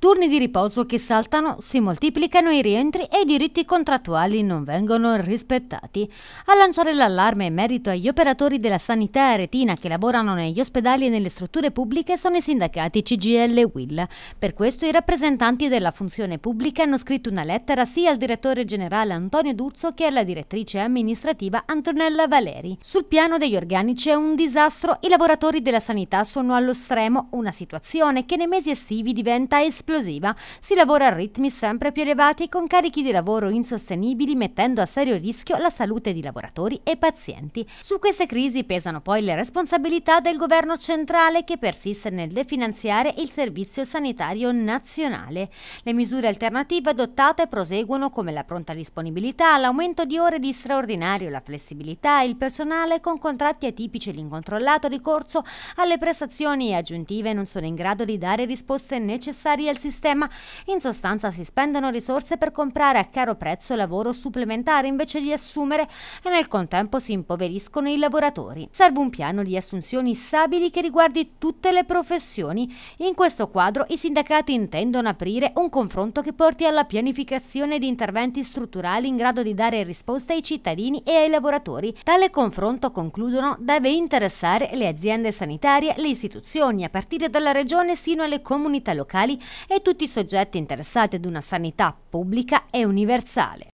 turni di riposo che saltano, si moltiplicano i rientri e i diritti contrattuali non vengono rispettati. A lanciare l'allarme in merito agli operatori della sanità aretina che lavorano negli ospedali e nelle strutture pubbliche sono i sindacati CGL e WIL. Per questo i rappresentanti della funzione pubblica hanno scritto una lettera sia al direttore generale Antonio D'Urso che alla direttrice amministrativa Antonella Valeri. Sul piano degli organici è un disastro, i lavoratori della sanità sono allo stremo, una situazione che nei mesi estivi diventa esplosiva esplosiva, si lavora a ritmi sempre più elevati con carichi di lavoro insostenibili mettendo a serio rischio la salute di lavoratori e pazienti. Su queste crisi pesano poi le responsabilità del governo centrale che persiste nel definanziare il servizio sanitario nazionale. Le misure alternative adottate proseguono come la pronta disponibilità, l'aumento di ore di straordinario, la flessibilità, il personale con contratti atipici e l'incontrollato ricorso alle prestazioni aggiuntive non sono in grado di dare risposte necessarie al sistema, in sostanza si spendono risorse per comprare a caro prezzo lavoro supplementare invece di assumere e nel contempo si impoveriscono i lavoratori. Serve un piano di assunzioni stabili che riguardi tutte le professioni. In questo quadro i sindacati intendono aprire un confronto che porti alla pianificazione di interventi strutturali in grado di dare risposte ai cittadini e ai lavoratori. Tale confronto, concludono, deve interessare le aziende sanitarie, le istituzioni, a partire dalla regione sino alle comunità locali e tutti i soggetti interessati ad una sanità pubblica e universale.